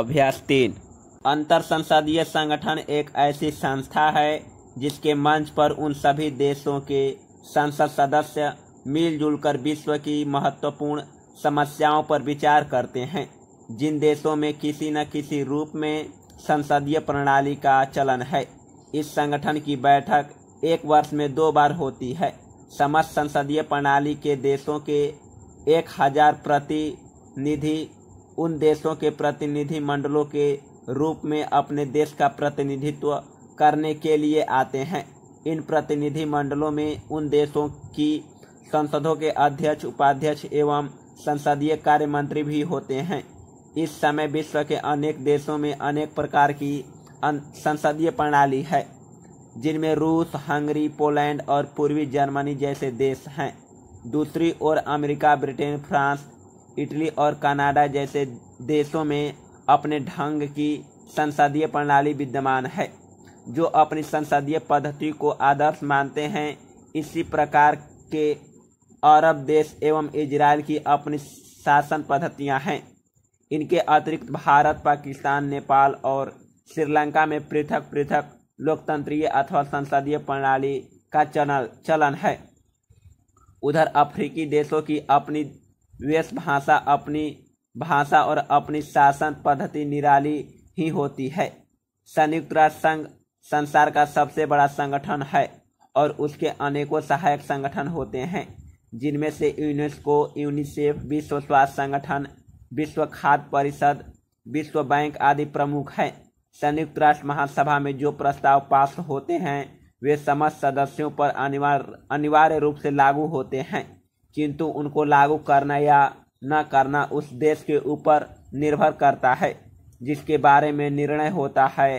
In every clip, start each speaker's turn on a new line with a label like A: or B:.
A: अभ्यास तीन अंतर संसदीय संगठन एक ऐसी संस्था है जिसके मंच पर उन सभी देशों के संसद सदस्य मिलजुल कर विश्व की महत्वपूर्ण समस्याओं पर विचार करते हैं जिन देशों में किसी न किसी रूप में संसदीय प्रणाली का चलन है इस संगठन की बैठक एक वर्ष में दो बार होती है समस्त संसदीय प्रणाली के देशों के एक हजार प्रतिनिधि उन देशों के प्रतिनिधि मंडलों के रूप में अपने देश का प्रतिनिधित्व करने के लिए आते हैं इन प्रतिनिधि मंडलों में उन देशों की संसदों के अध्यक्ष उपाध्यक्ष एवं संसदीय कार्य मंत्री भी होते हैं इस समय विश्व के अनेक देशों में अनेक प्रकार की संसदीय प्रणाली है जिनमें रूस हंगरी पोलैंड और पूर्वी जर्मनी जैसे देश हैं दूसरी ओर अमेरिका ब्रिटेन फ्रांस इटली और कनाडा जैसे देशों में अपने ढंग की संसदीय प्रणाली विद्यमान है जो अपनी संसदीय पद्धति को आदर्श मानते हैं इसी प्रकार के अरब देश एवं इजराइल की अपनी शासन पद्धतियां हैं इनके अतिरिक्त भारत पाकिस्तान नेपाल और श्रीलंका में पृथक पृथक लोकतंत्रीय अथवा संसदीय प्रणाली का चलन चलन है उधर अफ्रीकी देशों की अपनी वेशभाषा भाषा अपनी भाषा और अपनी शासन पद्धति निराली ही होती है संयुक्त राष्ट्र संघ संसार का सबसे बड़ा संगठन है और उसके अनेकों सहायक संगठन होते हैं जिनमें से यूनेस्को यूनिसेफ विश्व स्वास्थ्य संगठन विश्व खाद्य परिषद विश्व बैंक आदि प्रमुख हैं संयुक्त राष्ट्र महासभा में जो प्रस्ताव पास होते हैं वे समस्त सदस्यों पर अनिवार्य अनिवार्य रूप से लागू होते हैं किंतु उनको लागू करना या न करना उस देश के ऊपर निर्भर करता है जिसके बारे में निर्णय होता है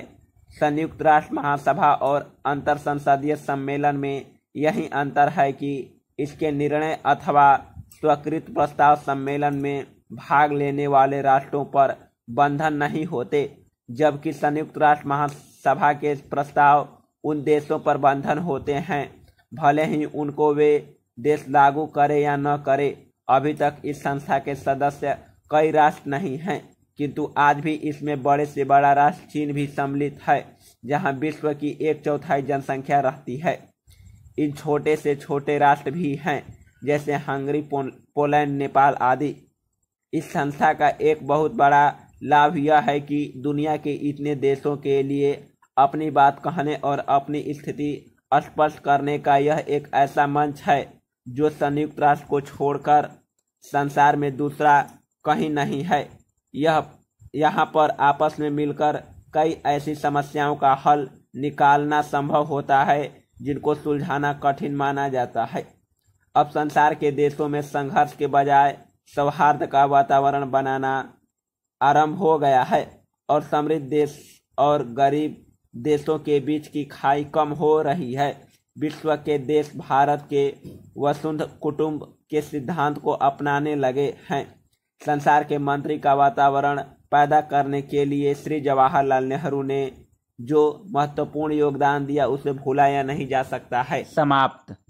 A: संयुक्त राष्ट्र महासभा और अंतर संसदीय सम्मेलन में यही अंतर है कि इसके निर्णय अथवा स्वकृत प्रस्ताव सम्मेलन में भाग लेने वाले राष्ट्रों पर बंधन नहीं होते जबकि संयुक्त राष्ट्र महासभा के प्रस्ताव उन देशों पर बंधन होते हैं भले ही उनको वे देश लागू करे या न करे अभी तक इस संस्था के सदस्य कई राष्ट्र नहीं हैं किंतु आज भी इसमें बड़े से बड़ा राष्ट्र चीन भी सम्मिलित है जहां विश्व की एक चौथाई जनसंख्या रहती है इन छोटे से छोटे राष्ट्र भी हैं जैसे हंगरी पोलैंड नेपाल आदि इस संस्था का एक बहुत बड़ा लाभ यह है कि दुनिया के इतने देशों के लिए अपनी बात कहने और अपनी स्थिति स्पष्ट करने का यह एक ऐसा मंच है जो संयुक्त राष्ट्र को छोड़कर संसार में दूसरा कहीं नहीं है यह यहाँ पर आपस में मिलकर कई ऐसी समस्याओं का हल निकालना संभव होता है जिनको सुलझाना कठिन माना जाता है अब संसार के देशों में संघर्ष के बजाय सौहार्द का वातावरण बनाना आरंभ हो गया है और समृद्ध देश और गरीब देशों के बीच की खाई कम हो रही है विश्व के देश भारत के वसुंध कुटुंब के सिद्धांत को अपनाने लगे हैं संसार के मंत्री का वातावरण पैदा करने के लिए श्री जवाहरलाल नेहरू ने जो महत्वपूर्ण योगदान दिया उसे भुलाया नहीं जा सकता है समाप्त